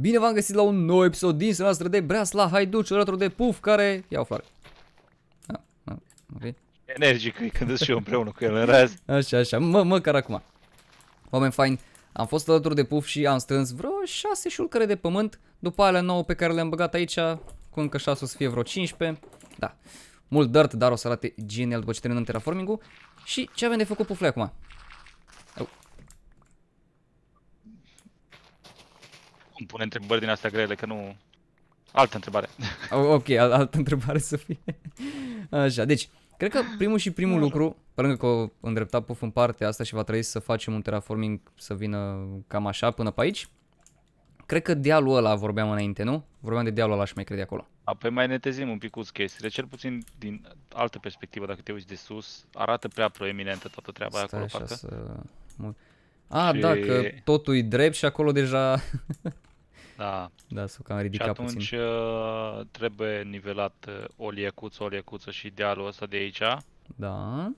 Bine v-am găsit la un nou episod din noastră de Breasla Haiduci, alături de Puf, care... Iau o floare. Ah, ah, okay. Energic, când și eu împreună cu el în raz. Așa, așa, mă, măcar acum. Oameni faini, am fost alături de Puf și am strâns vreo 6 șulcăre de pământ, după alea 9 pe care le-am băgat aici, cu încă 6 o să fie vreo 15. Da, mult dirt, dar o să arate genial după ce terminăm terraforming-ul. Și ce avem de făcut Pufle acum? cum pune întrebări din astea grele, că nu... Altă întrebare. ok, al altă întrebare să fie. Așa, deci, cred că primul și primul lucru, pe lângă că o îndrepta puf în partea asta și va trebui să facem un terraforming să vină cam așa până pe aici, Cred că dealul ăla vorbeam înainte, nu? Vorbeam de dealul ăla și mai cred acolo. Apoi mai netezim un pic cu chestiile, cel puțin din altă perspectivă, dacă te uiți de sus, arată prea proeminentă toată treaba Stai acolo, parcă. Să... A, și... da, că totul e drept și acolo deja... Da. Da, s-o cam ridicat și atunci puțin. Uh, trebuie nivelat uh, o liecuță, o liecuță și dealul ăsta de aici. Da.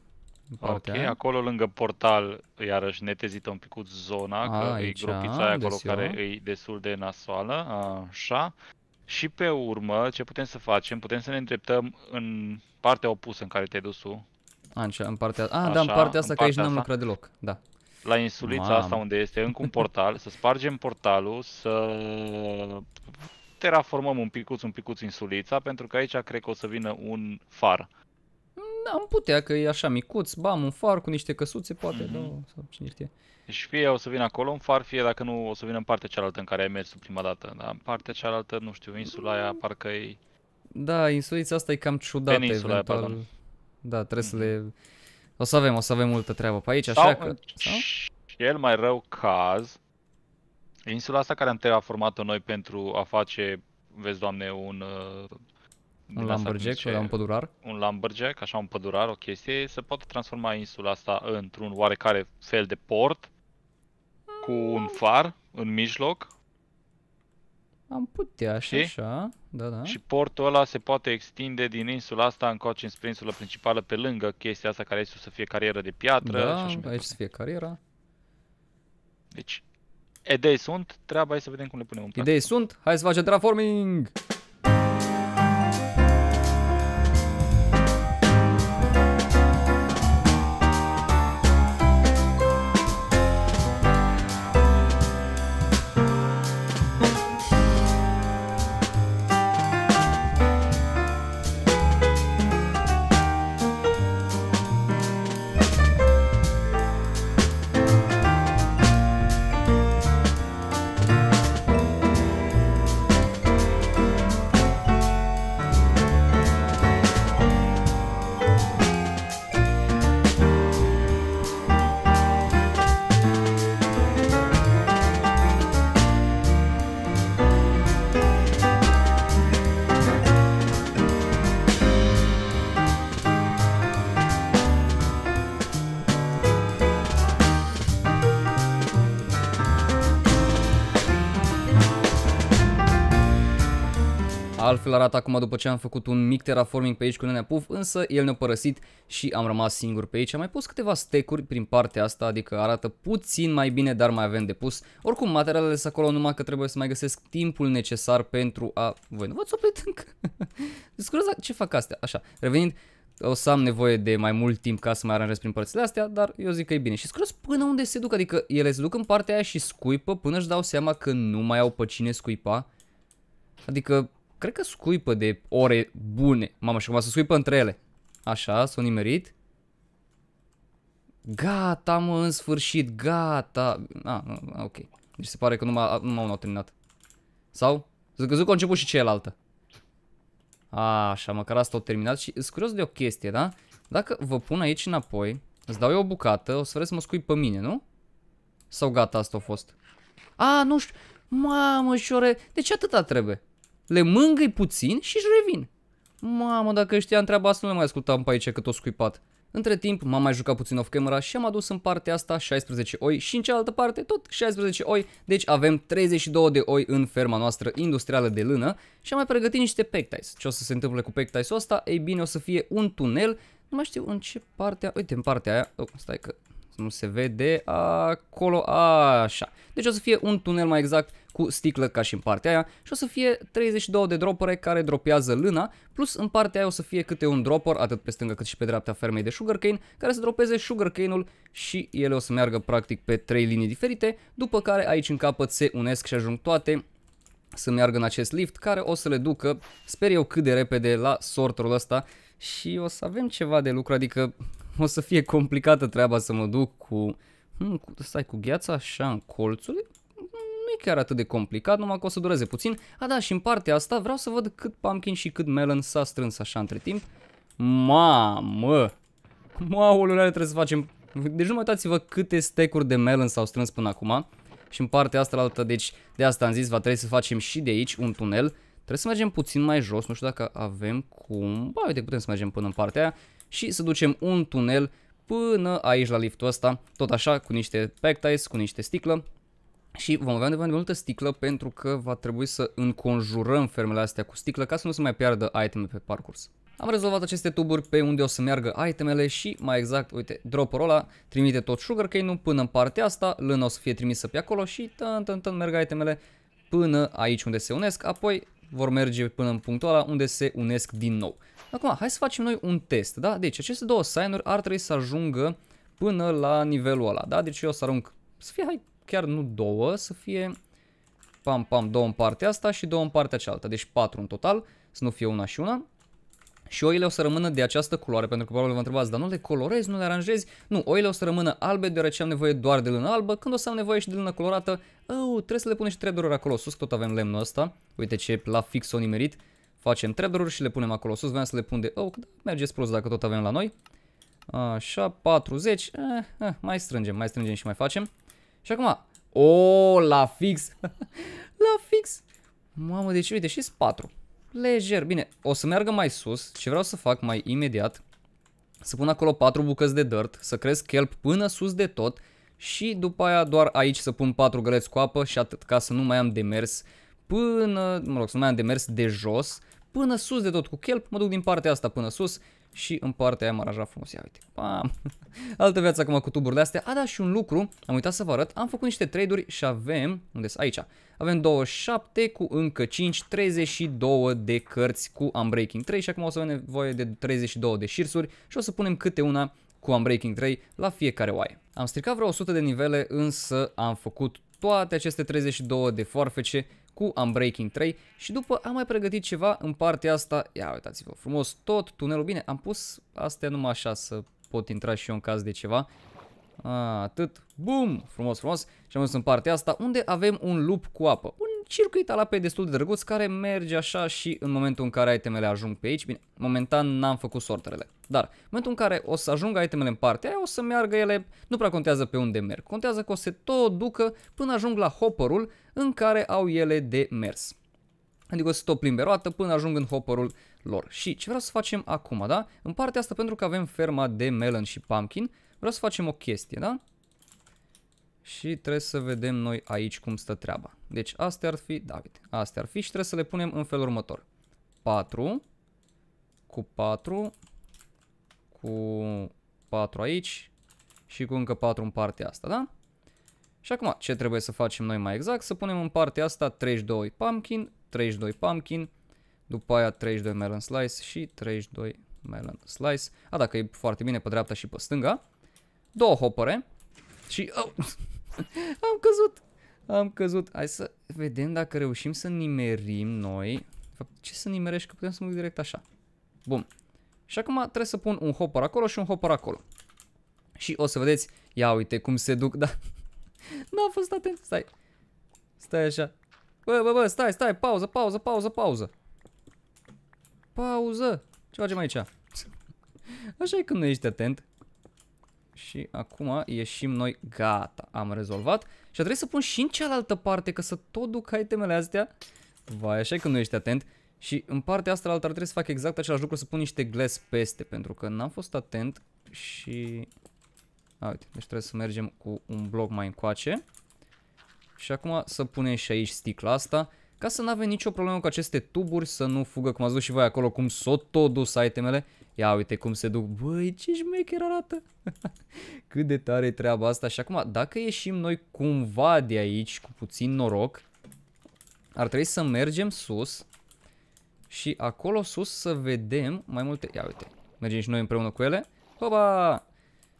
Ok, aia. acolo lângă portal, iarăși netezită un picut zona, A, că aici, e grupița aia acolo care e destul de nasoală, așa. Și pe urmă, ce putem să facem? Putem să ne îndreptăm în partea opusă în care te-ai dus tu. A, în partea... A, așa, da, în partea asta, în partea că aici n-am lucrat deloc, da la insulița Mam. asta unde este încă un portal, să spargem portalul, să terraformăm un picuț, un picuț insulița, pentru că aici cred că o să vină un far. Mm, am putea că e așa micuț, bam, un far cu niște căsuțe, poate, mm-hmm. da, sau cine știe. Deci fie o să vină acolo un far, fie dacă nu o să vină în partea cealaltă în care ai mers prima dată. Dar în partea cealaltă, nu știu, insula aia mm. parcă e... Da, insulița asta e cam ciudată Peninsula eventual. Aia, da, trebuie mm-hmm. să le mhm. O să avem, o să avem multă treabă pe aici, așa că... Cel mai rău caz, insula asta care am terraformat-o noi pentru a face, vezi doamne, un... Uh, un lumberjack, ce, un pădurar? Un lumberjack, așa un pădurar, o chestie, se poate transforma insula asta într-un oarecare fel de port cu un far în mijloc am putea și Știi? așa, da, da. Și portul ăla se poate extinde din insula asta încoace în insula principală pe lângă chestia asta care este să fie carieră de piatră. Da, și așa aici să fie cariera. Deci, idei sunt, treaba e să vedem cum le punem în practică. Idei sunt, hai să facem terraforming! altfel arată acum după ce am făcut un mic terraforming pe aici cu nenea Puf, însă el ne-a părăsit și am rămas singur pe aici. Am mai pus câteva stecuri prin partea asta, adică arată puțin mai bine, dar mai avem de pus. Oricum, materialele sunt acolo numai că trebuie să mai găsesc timpul necesar pentru a... Voi nu v-ați oprit încă? Scuzați, ce fac astea? Așa, revenind, o să am nevoie de mai mult timp ca să mai aranjez prin părțile astea, dar eu zic că e bine. Și scros până unde se duc, adică ele se duc în partea aia și scuipă până își dau seama că nu mai au pe cine scuipa. Adică cred că scuipă de ore bune. Mamă, și cum să scuipă între ele. Așa, s-a nimerit. Gata, mă, în sfârșit, gata. A, ah, ok. Deci se pare că nu m-au -au, -au terminat. Sau? Zic că a început și cealaltă. A, așa, măcar asta o terminat și sunt curios de o chestie, da? Dacă vă pun aici înapoi, îți dau eu o bucată, o să vreți să mă scui pe mine, nu? Sau gata, asta a fost? A, nu știu, mamă, șore, de ce atâta trebuie? le mângâi puțin și își revin. Mamă, dacă știam treaba asta, nu le mai ascultam pe aici că tot scuipat. Între timp, m-am mai jucat puțin off-camera și am adus în partea asta 16 oi și în cealaltă parte tot 16 oi, deci avem 32 de oi în ferma noastră industrială de lână și am mai pregătit niște pectais. Ce o să se întâmple cu pectaisul ăsta? Ei bine, o să fie un tunel, nu mai știu în ce parte. uite în partea aia, oh, stai că nu se vede, acolo, așa. Deci o să fie un tunel mai exact cu sticlă ca și în partea aia și o să fie 32 de dropere care dropează lâna, plus în partea aia o să fie câte un dropper, atât pe stânga cât și pe dreapta fermei de sugarcane, care să dropeze sugarcane-ul și ele o să meargă practic pe 3 linii diferite, după care aici în capăt se unesc și ajung toate să meargă în acest lift care o să le ducă, sper eu, cât de repede la sortul ăsta și o să avem ceva de lucru, adică o să fie complicată treaba să mă duc cu... Hmm, stai, cu gheața așa în colțul? nu e chiar atât de complicat, numai că o să dureze puțin. A, da, și în partea asta vreau să văd cât pumpkin și cât melon s-a strâns așa între timp. Mamă! Maulule, trebuie să facem... Deci nu mai uitați-vă câte stecuri de melon s-au strâns până acum. Și în partea asta la altă, deci de asta am zis, va trebui să facem și de aici un tunel. Trebuie să mergem puțin mai jos, nu știu dacă avem cum... Ba, uite, putem să mergem până în partea aia și să ducem un tunel până aici la liftul ăsta, tot așa cu niște ties, cu niște sticlă și vom avea nevoie de multă sticlă pentru că va trebui să înconjurăm fermele astea cu sticlă ca să nu se mai piardă iteme pe parcurs. Am rezolvat aceste tuburi pe unde o să meargă itemele și mai exact, uite, dropperul ăla trimite tot sugarcane-ul până în partea asta, lână o să fie trimisă pe acolo și tân, tân, tân, merg itemele până aici unde se unesc, apoi vor merge până în punctul ăla unde se unesc din nou. Acum, hai să facem noi un test, da? Deci, aceste două sign ar trebui să ajungă până la nivelul ăla, da? Deci eu o să arunc, să fie, hai, chiar nu două, să fie pam, pam, două în partea asta și două în partea cealaltă. Deci patru în total, să nu fie una și una. Și oile o să rămână de această culoare, pentru că probabil vă întrebați, dar nu le colorezi, nu le aranjezi? Nu, oile o să rămână albe, deoarece am nevoie doar de lână albă. Când o să am nevoie și de lână colorată, oh, trebuie să le punem și trepdururi acolo sus, tot avem lemnul ăsta. Uite ce la fix o nimerit. Facem trepdururi și le punem acolo sus, vreau să le pun de oh oh, mergeți prost dacă tot avem la noi. Așa, 40, eh, eh, mai strângem, mai strângem și mai facem. Și acum, o, la fix, la fix. Mamă, deci uite, și 4. Lejer. Bine, o să meargă mai sus. Ce vreau să fac mai imediat, să pun acolo 4 bucăți de dirt, să cresc kelp până sus de tot și după aia doar aici să pun 4 găleți cu apă și atât, ca să nu mai am demers până, mă rog, să nu mai am demers de jos, până sus de tot cu kelp, mă duc din partea asta până sus și în partea aia am aranjat frumos. Ia uite, pam! Altă viață acum cu tuburile astea. A, da, și un lucru, am uitat să vă arăt, am făcut niște trade-uri și avem, unde sunt aici, avem 27 cu încă 5, 32 de cărți cu Unbreaking 3 și acum o să avem nevoie de 32 de șirsuri și o să punem câte una cu Unbreaking 3 la fiecare oaie. Am stricat vreo 100 de nivele, însă am făcut toate aceste 32 de forfece cu Unbreaking 3 și după am mai pregătit ceva în partea asta, ia uitați-vă frumos tot, tunelul bine, am pus astea numai așa să pot intra și eu în caz de ceva. A, atât, bum, frumos, frumos și am ajuns în partea asta unde avem un lup cu apă, un circuit ala pe destul de drăguț care merge așa și în momentul în care itemele ajung pe aici. Bine, momentan n-am făcut sorterele, dar în momentul în care o să ajungă itemele în partea aia, o să meargă ele, nu prea contează pe unde merg, contează că o să tot ducă până ajung la hopperul în care au ele de mers. Adică o să tot plimbe roată până ajung în hopperul lor. Și ce vreau să facem acum, da? În partea asta, pentru că avem ferma de melon și pumpkin, vreau să facem o chestie, da? Și trebuie să vedem noi aici cum stă treaba. Deci astea ar fi, da uite, astea ar fi și trebuie să le punem în felul următor. 4 cu 4 cu 4 aici și cu încă 4 în partea asta, da? Și acum, ce trebuie să facem noi mai exact? Să punem în partea asta 32 pumpkin, 32 pumpkin, după aia 32 melon slice și 32 melon slice. A, dacă e foarte bine pe dreapta și pe stânga. Două hopere și... Oh, Am căzut! Am căzut! Hai să vedem dacă reușim să nimerim noi. ce să nimerești? Că putem să mă duc direct așa. Bun. Și acum trebuie să pun un hopper acolo și un hopper acolo. Și o să vedeți, ia uite cum se duc, da. nu am fost atent, stai. Stai așa. Bă, bă, bă, stai, stai, pauză, pauză, pauză, pauză. Pauză. Ce facem aici? Așa e când nu ești atent. Și acum ieșim noi, gata, am rezolvat. Și a trebuit să pun și în cealaltă parte, ca să tot duc itemele astea. Vai, așa că nu ești atent. Și în partea asta altă ar trebui să fac exact același lucru, să pun niște glass peste, pentru că n-am fost atent și... A, uite, deci trebuie să mergem cu un bloc mai încoace. Și acum să punem și aici sticla asta, ca să nu avem nicio problemă cu aceste tuburi, să nu fugă, cum ați văzut și voi acolo, cum s-o tot dus itemele. Ia uite cum se duc. Băi, ce șmecher arată. Cât de tare e treaba asta. Și acum, dacă ieșim noi cumva de aici, cu puțin noroc, ar trebui să mergem sus și acolo sus să vedem mai multe... Ia uite, mergem și noi împreună cu ele. Hopa!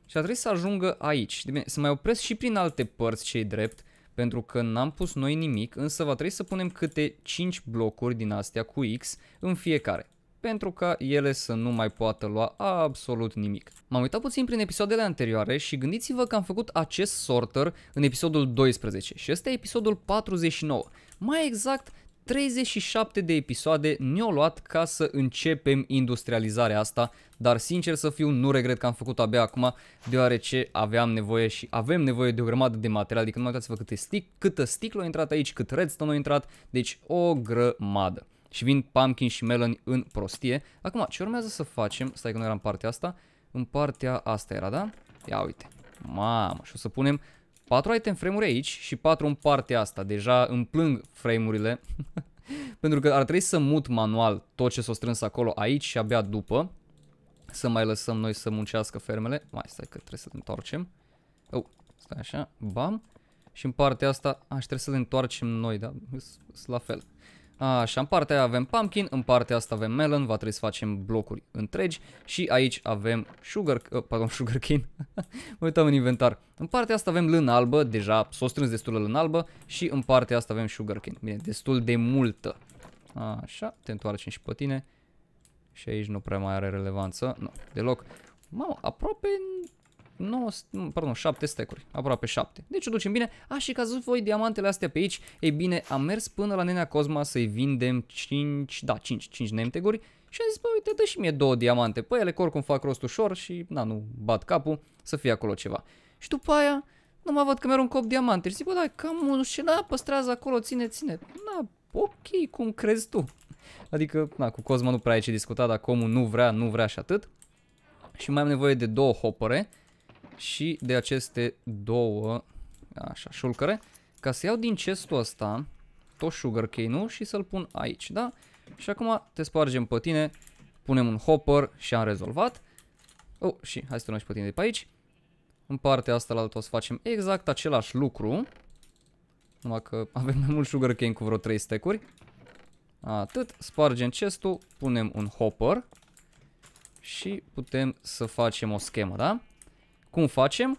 Și ar trebui să ajungă aici. Bine, să mai opresc și prin alte părți cei drept, pentru că n-am pus noi nimic, însă va trebui să punem câte 5 blocuri din astea cu X în fiecare pentru ca ele să nu mai poată lua absolut nimic. M-am uitat puțin prin episoadele anterioare și gândiți-vă că am făcut acest sorter în episodul 12 și ăsta e episodul 49. Mai exact, 37 de episoade ne-au luat ca să începem industrializarea asta, dar sincer să fiu nu regret că am făcut abia acum, deoarece aveam nevoie și avem nevoie de o grămadă de material, adică nu mai uitați-vă câte stic, câtă sticlă a intrat aici, cât redstone a intrat, deci o grămadă și vin Pumpkin și Melon în prostie. Acum, ce urmează să facem? Stai că nu era în partea asta. În partea asta era, da? Ia uite. Mamă, și o să punem 4 item frame-uri aici și 4 în partea asta. Deja îmi plâng frame-urile. Pentru că ar trebui să mut manual tot ce s-o strâns acolo aici și abia după. Să mai lăsăm noi să muncească fermele. Mai stai că trebuie să ne întoarcem. Oh, stai așa. Bam. Și în partea asta, aș trebuie să le întoarcem noi, da? la fel. Așa, în partea aia avem pumpkin, în partea asta avem melon, va trebui să facem blocuri întregi și aici avem sugar, uh, pardon, sugar cane. mă uitam în inventar. În partea asta avem lână albă, deja s-o strâns destul de lână albă și în partea asta avem sugar cane. Bine, destul de multă. Așa, te întoarcem și pe tine. Și aici nu prea mai are relevanță, nu, deloc. Mamă, aproape 9, pardon, 7 stecuri, aproape 7. Deci o ducem bine. A, și că voi diamantele astea pe aici, ei bine, am mers până la Nenea Cosma să-i vindem 5, da, 5, 5 nemteguri și am zis, bă, uite, dă și mie două diamante Păi ele, oricum fac rost ușor și, na, nu bat capul, să fie acolo ceva. Și după aia, nu mă văd că merg un cop diamante și zic, bă, da, cam un și da, păstrează acolo, ține, ține. Na, ok, cum crezi tu? Adică, na, cu Cosma nu prea e ce discuta, dacă omul nu vrea, nu vrea și atât. Și mai am nevoie de două hopere și de aceste două, așa, șulcăre, ca să iau din chestul ăsta tot sugar cane-ul și să-l pun aici, da? Și acum te spargem pe tine, punem un hopper și am rezolvat. Oh, și hai să și pe tine de pe aici. În partea asta la o să facem exact același lucru. Numai că avem mai mult sugar cane cu vreo 3 stack-uri. Atât, spargem chestul, punem un hopper și putem să facem o schemă, da? Cum facem?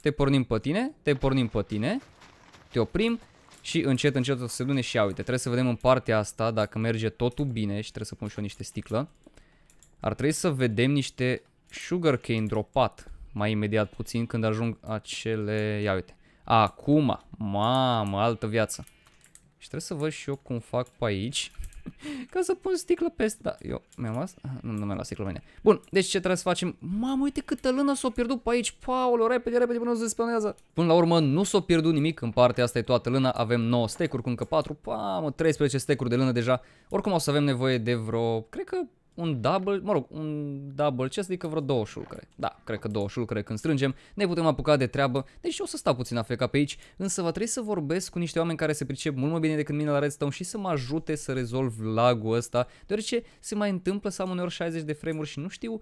Te pornim pe tine, te pornim pe tine, te oprim și încet, încet o să se dune și ia, uite, trebuie să vedem în partea asta dacă merge totul bine și trebuie să pun și eu niște sticlă. Ar trebui să vedem niște sugarcane dropat mai imediat puțin când ajung acele, ia uite. Acum, mamă, altă viață. Și trebuie să văd și eu cum fac pe aici. Ca să pun sticlă peste... Da, eu mi-am luat... Nu, nu mi-am luat sticlă mine. Bun, deci ce trebuie să facem? Mamă, uite câtă lână s-o pierdut pe aici. Paolo, repede, repede, până nu se spanează Până la urmă, nu s-o pierdut nimic. În partea asta e toată lână. Avem 9 stecuri cu încă 4. Pamă, 13 stecuri de lână deja. Oricum o să avem nevoie de vreo... Cred că un double, mă rog, un double chest, adică vreo două șulcre. Da, cred că două șulcre când strângem, ne putem apuca de treabă, deci o să stau puțin afeca pe aici, însă va trebui să vorbesc cu niște oameni care se pricep mult mai bine decât mine la Redstone și să mă ajute să rezolv lagul ăsta, deoarece se mai întâmplă să am uneori 60 de frame-uri și nu știu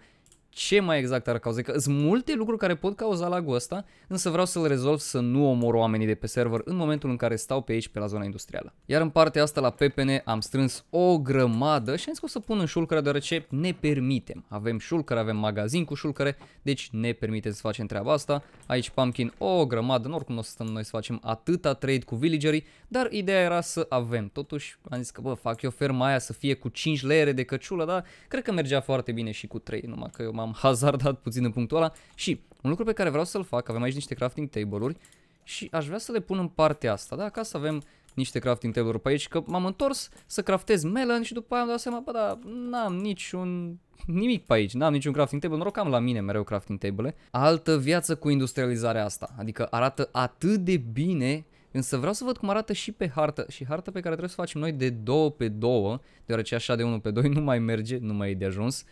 ce mai exact ar cauza. Că sunt multe lucruri care pot cauza lagul ăsta, însă vreau să-l rezolv să nu omor oamenii de pe server în momentul în care stau pe aici pe la zona industrială. Iar în partea asta la PPN am strâns o grămadă și am zis că o să pun în șulcăre deoarece ne permitem. Avem șulcăre, avem magazin cu șulcăre, deci ne permite să facem treaba asta. Aici pumpkin o grămadă, nu oricum nu o să stăm noi să facem atâta trade cu villagerii, dar ideea era să avem. Totuși am zis că bă, fac eu ferma aia să fie cu 5 leere de căciulă, dar cred că mergea foarte bine și cu 3, numai că eu m-am m-am hazardat puțin în punctul ăla și un lucru pe care vreau să-l fac, avem aici niște crafting table-uri și aș vrea să le pun în partea asta, da? Ca să avem niște crafting table-uri pe aici, că m-am întors să craftez melon și după aia am dat seama, bă, dar n-am niciun nimic pe aici, n-am niciun crafting table, noroc am la mine mereu crafting table-e. Altă viață cu industrializarea asta, adică arată atât de bine Însă vreau să văd cum arată și pe hartă și hartă pe care trebuie să facem noi de 2 pe 2, deoarece așa de 1 pe 2 nu mai merge, nu mai e de ajuns.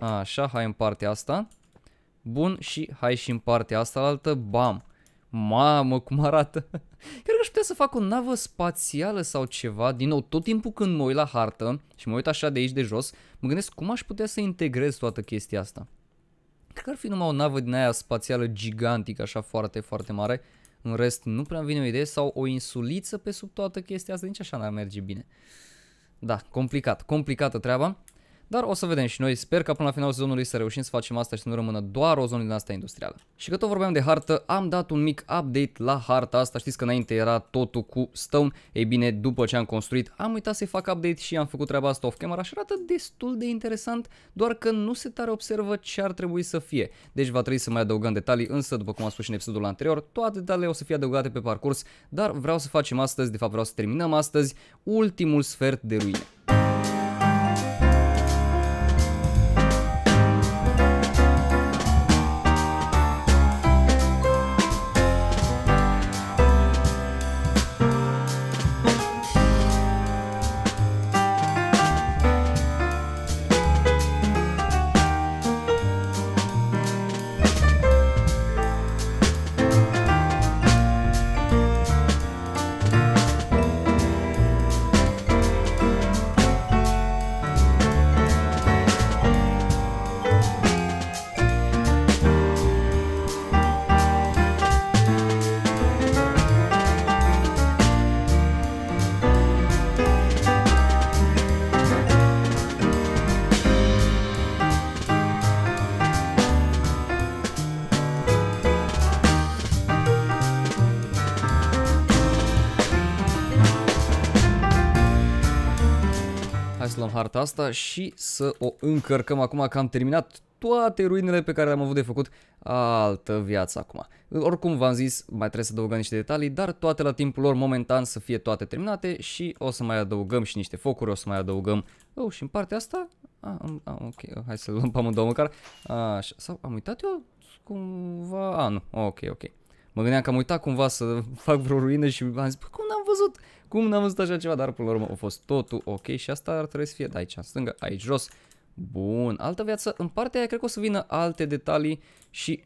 Așa, hai în partea asta. Bun, și hai și în partea asta altă. Bam! Mamă, cum arată! Cred că aș putea să fac o navă spațială sau ceva. Din nou, tot timpul când mă uit la hartă și mă uit așa de aici de jos, mă gândesc cum aș putea să integrez toată chestia asta. Cred că ar fi numai o navă din aia spațială gigantică, așa foarte, foarte mare. În rest, nu prea vine o idee. Sau o insuliță pe sub toată chestia asta, nici așa n-ar merge bine. Da, complicat, complicată treaba. Dar o să vedem și noi, sper că până la finalul sezonului să reușim să facem asta și să nu rămână doar o zonă din asta industrială. Și că tot vorbeam de hartă, am dat un mic update la harta asta, știți că înainte era totul cu stone, ei bine, după ce am construit, am uitat să-i fac update și am făcut treaba asta off-camera și arată destul de interesant, doar că nu se tare observă ce ar trebui să fie. Deci va trebui să mai adăugăm detalii, însă, după cum am spus și în episodul anterior, toate detaliile o să fie adăugate pe parcurs, dar vreau să facem astăzi, de fapt vreau să terminăm astăzi, ultimul sfert de ruine. asta și să o încărcăm acum că am terminat toate ruinele pe care le-am avut de făcut altă viață acum. Oricum v-am zis, mai trebuie să adăugăm niște detalii, dar toate la timpul lor momentan să fie toate terminate și o să mai adăugăm și niște focuri, o să mai adăugăm... Oh, și în partea asta... Ah, am, ok, hai să luăm pe amândouă măcar. Așa, sau am uitat eu cumva... Ah, nu, ok, ok. Mă gândeam că am uitat cumva să fac vreo ruină și am zis, cum n-am văzut? Cum n-am văzut așa ceva, dar până la urmă a fost totul ok și asta ar trebui să fie de aici în stânga, aici jos. Bun, altă viață, în partea aia cred că o să vină alte detalii și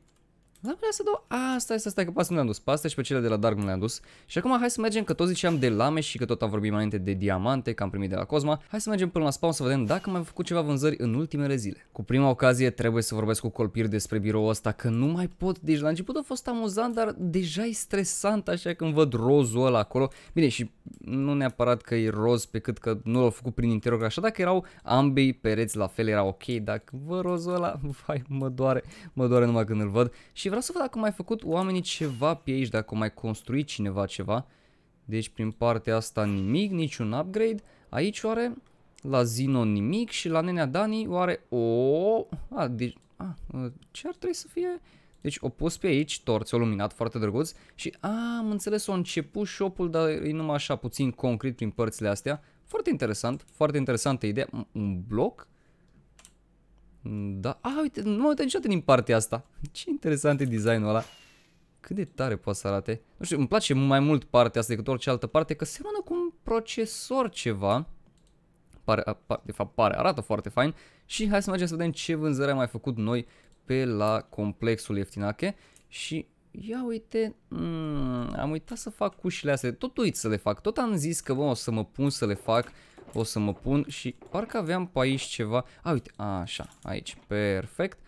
dar vreau păi să dau asta, asta, stai că pe asta nu le-am dus, pe asta și pe cele de la Dark nu le-am dus. Și acum hai să mergem, că tot ziceam de lame și că tot am vorbit mai înainte de diamante, că am primit de la Cosma. Hai să mergem până la spawn să vedem dacă mai am făcut ceva vânzări în ultimele zile. Cu prima ocazie trebuie să vorbesc cu Colpir despre biroul ăsta, că nu mai pot, deci la început a fost amuzant, dar deja e stresant așa când văd rozul ăla acolo. Bine, și nu neapărat că e roz, pe cât că nu l-au făcut prin interior, așa dacă erau ambei pereți la fel era ok, dacă vă rozul ăla, vai, mă doare, mă doare numai când îl văd. Și vreau să văd dacă mai făcut oamenii ceva pe aici, dacă mai construit cineva ceva. Deci prin partea asta nimic, niciun upgrade. Aici oare la Zino nimic și la Nenea Dani oare o... A, deci... A, ce ar trebui să fie? Deci o pus pe aici, torți, o luminat foarte drăguț și a, am înțeles, o început shop-ul, dar e numai așa puțin concret prin părțile astea. Foarte interesant, foarte interesantă idee. Un bloc Mm, da, a, ah, uite, nu m-am niciodată din partea asta. Ce interesant e designul ăla. Cât de tare poate să arate. Nu știu, îmi place mai mult partea asta decât orice altă parte, că seamănă cu un procesor ceva. Pare, apar, de fapt, pare, arată foarte fain. Și hai să mergem să vedem ce vânzări am mai făcut noi pe la complexul Ieftinache. Și ia uite, mm, am uitat să fac ușile astea, tot uit să le fac, tot am zis că bă, o să mă pun să le fac o să mă pun și parcă aveam pe aici ceva. A, uite, așa, aici, perfect.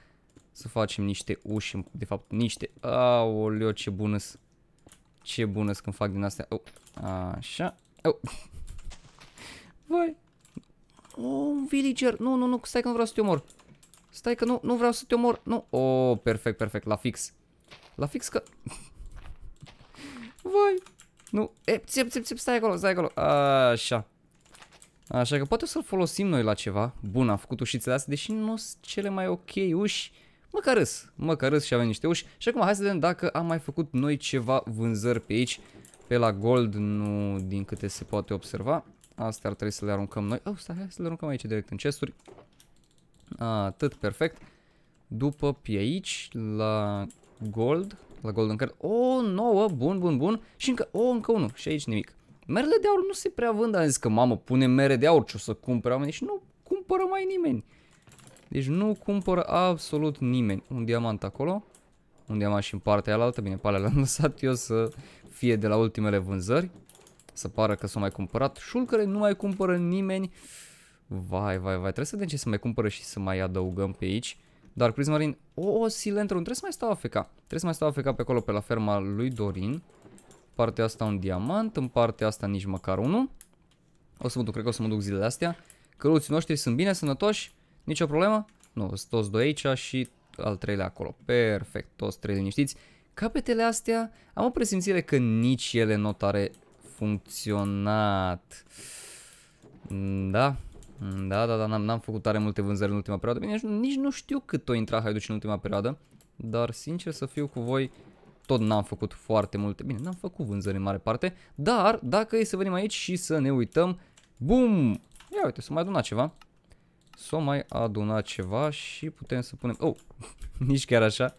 Să facem niște uși, de fapt niște... Aoleo, ce bună -s. Ce bună -s când fac din astea. Oh, așa. Oh. Vai. Oh, un villager. Nu, nu, nu, stai că nu vreau să te omor. Stai că nu, nu vreau să te omor. Nu. Oh, perfect, perfect, la fix. La fix că... Vai. Nu, e, țip, țip, țip, stai acolo, stai acolo. Așa. Așa că poate o să-l folosim noi la ceva. Bun, a făcut ușițele astea, deși nu sunt cele mai ok uși. Măcar râs, măcar râs și avem niște uși. Și acum hai să vedem dacă am mai făcut noi ceva vânzări pe aici. Pe la gold, nu din câte se poate observa. Astea ar trebui să le aruncăm noi. Oh, stai, hai să le aruncăm aici direct în chesturi. Atât, perfect. După pe aici, la gold, la golden card. O, oh, nouă, bun, bun, bun. Și încă, o, oh, încă unul. Și aici nimic. Merele de aur nu se prea vând, am zis că mamă, pune mere de aur, ce o să cumpere oamenii și deci nu cumpără mai nimeni. Deci nu cumpără absolut nimeni. Un diamant acolo, un diamant și în partea aia bine, pe l am lăsat eu să fie de la ultimele vânzări. Să pară că s-au mai cumpărat. Șulcăre nu mai cumpără nimeni. Vai, vai, vai, trebuie să vedem ce să mai cumpără și să mai adăugăm pe aici. Dar Prismarin, o, o Silentru, trebuie să mai stau afeca. Trebuie să mai stau afeca pe acolo, pe la ferma lui Dorin partea asta un diamant, în partea asta nici măcar unul. O să mă duc, cred că o să mă duc zilele astea. Căruții noștri sunt bine, sănătoși, nicio problemă. Nu, sunt toți doi aici și al treilea acolo. Perfect, toți trei liniștiți. Capetele astea, am o presimțire că nici ele nu are funcționat. Da, da, da, da, n-am făcut tare multe vânzări în ultima perioadă. Bine, nici nu știu cât o intra Haiduci în ultima perioadă. Dar, sincer să fiu cu voi, tot n-am făcut foarte multe, bine, n-am făcut vânzări în mare parte, dar dacă e să venim aici și să ne uităm, bum, ia uite, să mai adunat ceva, s mai adunat ceva și putem să punem, oh, nici chiar așa,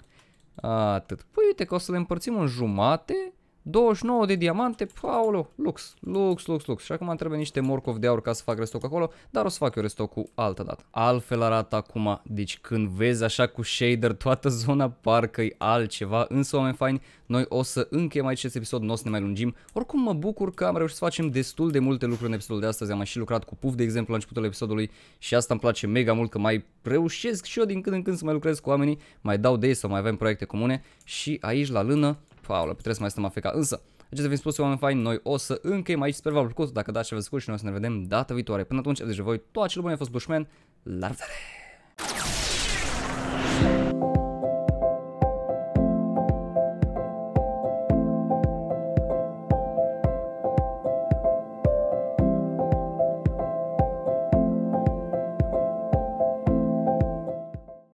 atât, păi uite că o să le împărțim în jumate 29 de diamante, paolo, lux, lux, lux, lux. Și acum trebuie niște morcov de aur ca să fac restoc acolo, dar o să fac eu restocul altă dată. Altfel arată acum, deci când vezi așa cu shader toată zona, parcă-i altceva, însă oameni faini, noi o să încheiem aici acest episod, nu o să ne mai lungim. Oricum mă bucur că am reușit să facem destul de multe lucruri în episodul de astăzi, am mai și lucrat cu Puf, de exemplu, la începutul episodului și asta îmi place mega mult că mai reușesc și eu din când în când să mai lucrez cu oamenii, mai dau de ei sau mai avem proiecte comune și aici la lână Paul, trebuie să mai stăm afecat. Însă, acestea fiind spuse, oameni faini, noi o să încheiem aici. Sper v-a plăcut. Dacă da, și vă scurt și noi o să ne vedem data viitoare. Până atunci, deja voi, toate lumea a fost Bushman. La revedere!